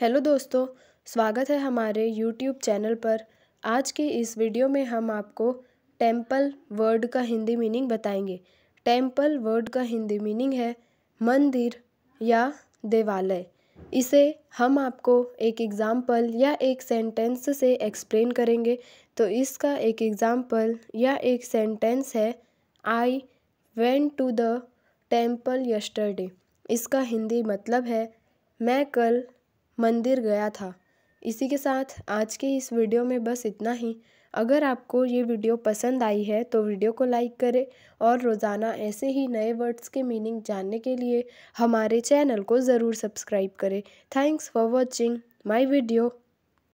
hello दोस्तों स्वागत है हमारे यूट्यूब चैनल पर आज के इस वीडियो में हम आपको टेम्पल वर्ड का हिंदी मीनिंग बताएंगे टेम्पल वर्ड का हिंदी मीनिंग है मंदिर या देवालय इसे हम आपको एक एग्ज़ाम्पल या एक सेंटेंस से एक्सप्लेन करेंगे तो इसका एक एग्ज़ाम्पल या एक सेंटेंस है I went to the temple yesterday इसका हिंदी मतलब है मैं कल मंदिर गया था इसी के साथ आज के इस वीडियो में बस इतना ही अगर आपको ये वीडियो पसंद आई है तो वीडियो को लाइक करें और रोज़ाना ऐसे ही नए वर्ड्स के मीनिंग जानने के लिए हमारे चैनल को ज़रूर सब्सक्राइब करें thanks for watching my video